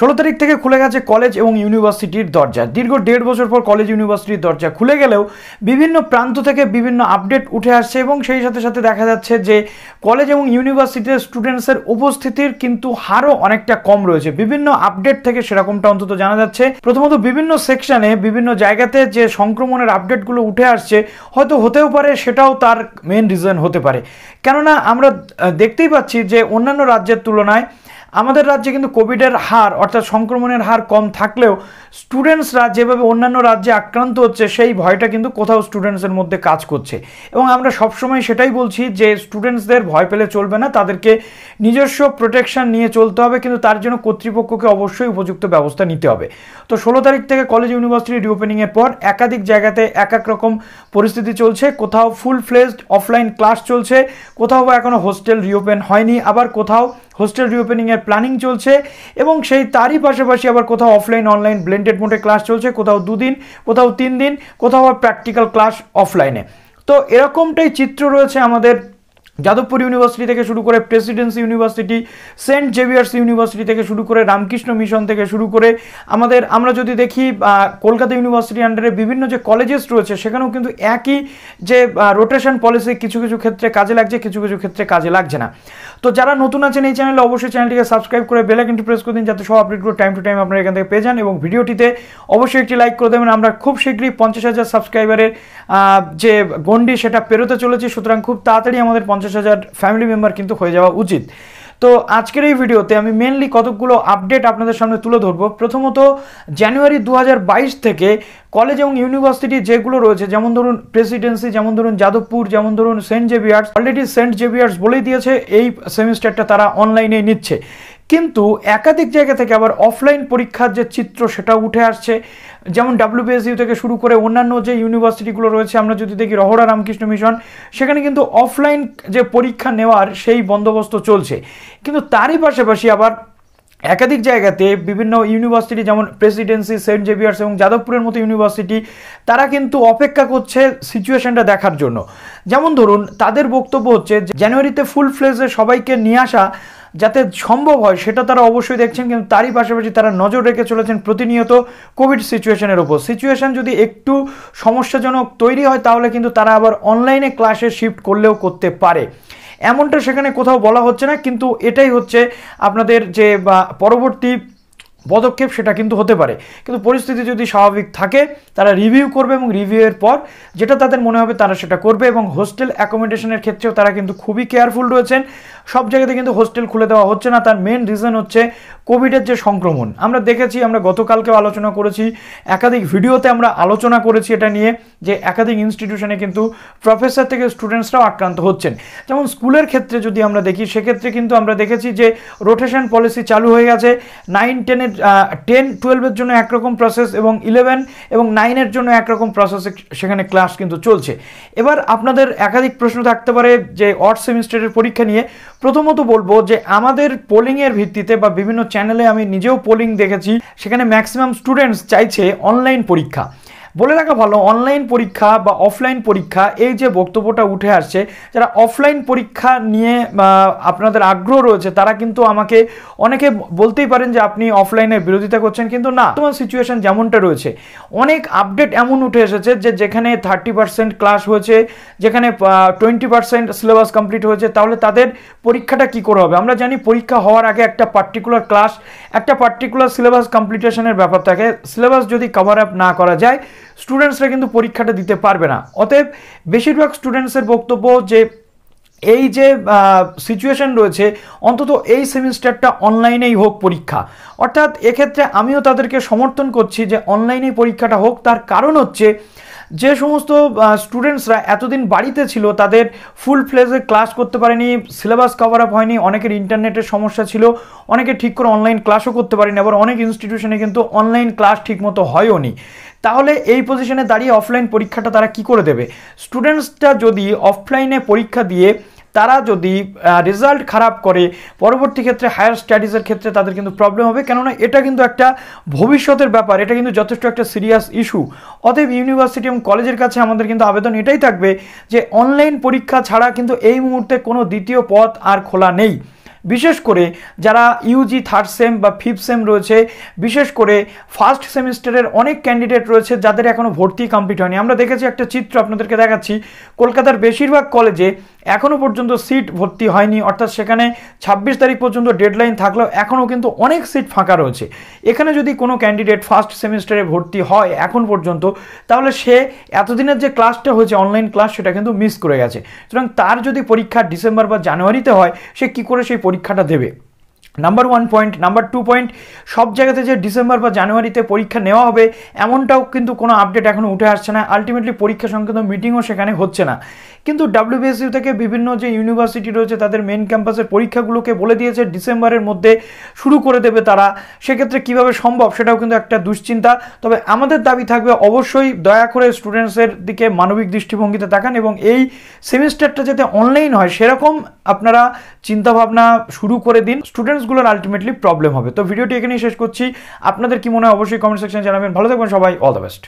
ষোলো তারিখ থেকে খুলে গেছে কলেজ এবং ইউনিভার্সিটির দরজা দীর্ঘ দেড় বছর পর কলেজ ইউনিভার্সিটির দরজা খুলে গেলেও বিভিন্ন প্রান্ত থেকে বিভিন্ন আপডেট উঠে আসছে এবং সেই সাথে সাথে দেখা যাচ্ছে যে কলেজ এবং ইউনিভার্সিটির স্টুডেন্টসের উপস্থিতির কিন্তু হারও অনেকটা কম রয়েছে বিভিন্ন আপডেট থেকে সেরকমটা অন্তত জানা যাচ্ছে প্রথমত বিভিন্ন সেকশনে বিভিন্ন জায়গাতে যে সংক্রমণের আপডেটগুলো উঠে আসছে হয়তো হতেও পারে সেটাও তার মেন রিজন হতে পারে কেননা আমরা দেখতেই পাচ্ছি যে অন্যান্য রাজ্যের তুলনায় আমাদের রাজ্যে কিন্তু কোভিডের হার অর্থাৎ সংক্রমণের হার কম থাকলেও স্টুডেন্টসরা যেভাবে অন্যান্য রাজ্যে আক্রান্ত হচ্ছে সেই ভয়টা কিন্তু কোথাও স্টুডেন্টসের মধ্যে কাজ করছে এবং আমরা সবসময় সেটাই বলছি যে স্টুডেন্টসদের ভয় পেলে চলবে না তাদেরকে নিজস্ব প্রোটেকশন নিয়ে চলতে হবে কিন্তু তার জন্য কর্তৃপক্ষকে অবশ্যই উপযুক্ত ব্যবস্থা নিতে হবে তো ষোলো তারিখ থেকে কলেজ ইউনিভার্সিটি রিওপেনিংয়ের পর একাধিক জায়গাতে এক এক রকম পরিস্থিতি চলছে কোথাও ফুল ফ্লেজড অফলাইন ক্লাস চলছে কোথাও বা এখনও হোস্টেল রিওপেন হয়নি আবার কোথাও হোস্টেল রিওপেনিংয়ের সেটার প্ল্যানিং চলছে এবং সেই তারই পাশাপাশি আবার কোথাও অফলাইন অনলাইন ব্লেন্ডেড মোডে ক্লাস চলছে কোথাও দুদিন কোথাও তিন দিন কোথাও আবার প্র্যাকটিক্যাল ক্লাস অফলাইনে তো এরকমটাই চিত্র রয়েছে আমাদের যাদবপুর ইউনিভার্সিটি থেকে শুরু করে presidency university saint Xavier's university থেকে শুরু করে রামকৃষ্ণ মিশন থেকে শুরু করে আমাদের আমরা যদি দেখি কলকাতা ইউনিভার্সিটি আন্ডারে বিভিন্ন যে কলেজেস রয়েছে সেখানেও কিন্তু একই যে রোটেশন পলিসি কিছু কিছু ক্ষেত্রে কাজে লাগছে কিছু কিছু ক্ষেত্রে কাজে লাগছে না তো যারা নতুন আছেন এই চ্যানেলে অবশ্যই চ্যানেলটিকে সাবস্ক্রাইব করে বেল আইকনটি প্রেস করে দিন যাতে সব আপডেটগুলো টাইম টু টাইম আপনারা এখান থেকে পেয়ে যান এবং ভিডিওটিতে অবশ্যই একটি লাইক করে দেবেন আমরা খুব শীঘ্রই পঞ্চাশ হাজার সাবস্ক্রাইবারের যে গন্ডি সেটা পেরোতে চলেছি সুতরাং খুব তাড়াতাড়ি আমাদের পঞ্চাশ পঞ্চাশ হাজার ফ্যামিলি মেম্বার কিন্তু হয়ে যাওয়া উচিত তো আজকের এই ভিডিওতে আমি মেনলি কতকগুলো আপডেট আপনাদের সামনে তুলে ধরবো প্রথমত জানুয়ারি দু থেকে কলেজ এবং ইউনিভার্সিটি যেগুলো রয়েছে যেমন ধরুন প্রেসিডেন্সি যেমন ধরুন যাদবপুর যেমন ধরুন saint Xavier's already saint Xavier's বলেই দিয়েছে এই সেমিস্টারটা তারা অনলাইনে নিচ্ছে কিন্তু একাধিক জায়গা থেকে আবার অফলাইন পরীক্ষার যে চিত্র সেটা উঠে আসছে যেমন ডাব্লিউবিএসইউ থেকে শুরু করে অন্যান্য যে ইউনিভার্সিটিগুলো রয়েছে আমরা যদি দেখি রহড়া রামকৃষ্ণ মিশন সেখানে কিন্তু অফলাইন যে পরীক্ষা নেওয়ার সেই বন্দোবস্ত চলছে কিন্তু তারই পাশাপাশি আবার একাধিক জায়গাতে বিভিন্ন ইউনিভার্সিটি যেমন প্রেসিডেন্সি সেন্ট জেভিয়ার্স এবং যাদবপুরের মতো ইউনিভার্সিটি তারা কিন্তু অপেক্ষা করছে সিচুয়েশনটা দেখার জন্য যেমন ধরুন তাদের বক্তব্য হচ্ছে জানুয়ারিতে ফুল ফ্লেজে সবাইকে নিয়ে আসা যাতে সম্ভব হয় সেটা তারা অবশ্যই দেখছেন কিন্তু তারই পাশাপাশি তারা নজর রেখে চলেছেন প্রতিনিয়ত কোভিড সিচুয়েশনের ওপর সিচুয়েশন যদি একটু সমস্যাজনক তৈরি হয় তাহলে কিন্তু তারা আবার অনলাইনে ক্লাসে শিফট করলেও করতে পারে এমনটা সেখানে কোথাও বলা হচ্ছে না কিন্তু এটাই হচ্ছে আপনাদের যে পরবর্তী পদক্ষেপ সেটা কিন্তু হতে পারে কিন্তু পরিস্থিতি যদি স্বাভাবিক থাকে তারা রিভিউ করবে এবং রিভিউয়ের পর যেটা তাদের মনে হবে তারা সেটা করবে এবং হোস্টেল অ্যাকোমোডেশনের ক্ষেত্রেও তারা কিন্তু খুবই কেয়ারফুল রয়েছেন সব জায়গাতে কিন্তু হোস্টেল খুলে দেওয়া হচ্ছে না তার মেন রিজন হচ্ছে কোভিডের যে সংক্রমণ আমরা দেখেছি আমরা গতকালকেও আলোচনা করেছি একাধিক ভিডিওতে আমরা আলোচনা করেছি এটা নিয়ে যে একাধিক ইনস্টিটিউশনে কিন্তু প্রফেসর থেকে স্টুডেন্টসরাও আক্রান্ত হচ্ছেন যেমন স্কুলের ক্ষেত্রে যদি আমরা দেখি সেক্ষেত্রে কিন্তু আমরা দেখেছি যে রোটেশন পলিসি চালু হয়ে গেছে নাইন টেনের টেন টুয়েলভের জন্য একরকম প্রসেস এবং ইলেভেন এবং নাইনের জন্য একরকম প্রসেসে সেখানে ক্লাস কিন্তু চলছে এবার আপনাদের একাধিক প্রশ্ন থাকতে পারে যে অর্ড সেমিস্টারের পরীক্ষা নিয়ে প্রথমত বলবো যে আমাদের পোলিংয়ের ভিত্তিতে বা বিভিন্ন চ্যানেলে আমি নিজেও পোলিং দেখেছি সেখানে ম্যাক্সিমাম স্টুডেন্টস চাইছে অনলাইন পরীক্ষা বলে রাখা ভালো অনলাইন পরীক্ষা বা অফলাইন পরীক্ষা এই যে বক্তব্যটা উঠে আসছে যারা অফলাইন পরীক্ষা নিয়ে আপনাদের আগ্রহ রয়েছে তারা কিন্তু আমাকে অনেকে বলতেই পারেন যে আপনি অফলাইনে বিরোধিতা করছেন কিন্তু না তোমার সিচুয়েশন যেমনটা রয়েছে অনেক আপডেট এমন উঠে এসেছে যে যেখানে থার্টি পার্সেন্ট ক্লাস হয়েছে যেখানে টোয়েন্টি পার্সেন্ট সিলেবাস কমপ্লিট হয়েছে তাহলে তাদের পরীক্ষাটা কি করে হবে আমরা জানি পরীক্ষা হওয়ার আগে একটা পার্টিকুলার ক্লাস একটা পার্টিকুলার সিলেবাস কমপ্লিটেশনের ব্যাপার থাকে সিলেবাস যদি কভার আপ না করা যায় স্টুডেন্টসরা কিন্তু পরীক্ষাটা দিতে পারবে না অতএব বেশিরভাগ স্টুডেন্টসের বক্তব্য যে এই যে সিচুয়েশন রয়েছে অন্তত এই সেমিস্টারটা অনলাইনেই হোক পরীক্ষা অর্থাৎ এক্ষেত্রে আমিও তাদেরকে সমর্থন করছি যে অনলাইনেই পরীক্ষাটা হোক তার কারণ হচ্ছে যে সমস্ত স্টুডেন্টসরা এতদিন বাড়িতে ছিল তাদের ফুল ফ্লেজে ক্লাস করতে পারেনি সিলেবাস কভার আপ হয়নি অনেকের ইন্টারনেটের সমস্যা ছিল অনেকে ঠিক করে অনলাইন ক্লাসও করতে পারেনি আবার অনেক ইনস্টিটিউশনে কিন্তু অনলাইন ক্লাস ঠিকমতো হয়ও নি তাহলে এই পজিশনে দাঁড়িয়ে অফলাইন পরীক্ষাটা তারা কি করে দেবে স্টুডেন্টসটা যদি অফলাইনে পরীক্ষা দিয়ে তারা যদি রেজাল্ট খারাপ করে পরবর্তী ক্ষেত্রে হায়ার স্টাডিজের ক্ষেত্রে তাদের কিন্তু প্রবলেম হবে কেননা এটা কিন্তু একটা ভবিষ্যতের ব্যাপার এটা কিন্তু যথেষ্ট একটা সিরিয়াস ইস্যু অতএব ইউনিভার্সিটি এবং কলেজের কাছে আমাদের কিন্তু আবেদন এটাই থাকবে যে অনলাইন পরীক্ষা ছাড়া কিন্তু এই মুহূর্তে কোনো দ্বিতীয় পথ আর খোলা নেই বিশেষ করে যারা ইউজি থার্ড সেম বা ফিফথ সেম রয়েছে বিশেষ করে ফার্স্ট সেমিস্টারের অনেক ক্যান্ডিডেট রয়েছে যাদের এখনও ভর্তি কমপ্লিট হয়নি আমরা দেখেছি একটা চিত্র আপনাদেরকে দেখাচ্ছি কলকাতার বেশিরভাগ কলেজে এখনও পর্যন্ত সিট ভর্তি হয়নি অর্থাৎ সেখানে ২৬ তারিখ পর্যন্ত ডেডলাইন থাকলেও এখনও কিন্তু অনেক সিট ফাঁকা রয়েছে এখানে যদি কোনো ক্যান্ডিডেট ফার্স্ট সেমিস্টারে ভর্তি হয় এখন পর্যন্ত তাহলে সে এতদিনের যে ক্লাসটা হয়েছে অনলাইন ক্লাস সেটা কিন্তু মিস করে গেছে সুতরাং তার যদি পরীক্ষা ডিসেম্বর বা জানুয়ারিতে হয় সে কি করে সেই পরীক্ষাটা দেবে number one point number two point সব জায়গাতে যে ডিসেম্বর বা জানুয়ারিতে পরীক্ষা নেওয়া হবে এমনটাও কিন্তু কোনো আপডেট এখনও উঠে আসছে না আলটিমেটলি পরীক্ষা সংক্রান্ত মিটিংও সেখানে হচ্ছে না কিন্তু ডাব্লিউবিএসইউ থেকে বিভিন্ন যে ইউনিভার্সিটি রয়েছে তাদের মেন ক্যাম্পাসের পরীক্ষাগুলোকে বলে দিয়েছে ডিসেম্বরের মধ্যে শুরু করে দেবে তারা সেক্ষেত্রে কিভাবে সম্ভব সেটাও কিন্তু একটা দুশ্চিন্তা তবে আমাদের দাবি থাকবে অবশ্যই দয়া করে স্টুডেন্টসের দিকে মানবিক দৃষ্টিভঙ্গিতে তাকান এবং এই সেমিস্টারটা যাতে অনলাইন হয় সেরকম আপনারা চিন্তাভাবনা শুরু করে দিন স্টুডেন্টসগুলোর আলটিমেটলি প্রবলেম হবে তো ভিডিওটি এখানেই শেষ করছি আপনাদের কি মনে হয় অবশ্যই কমেন্ট সেকশনে জানাবেন ভালো থাকবেন সবাই অল দ্য বেস্ট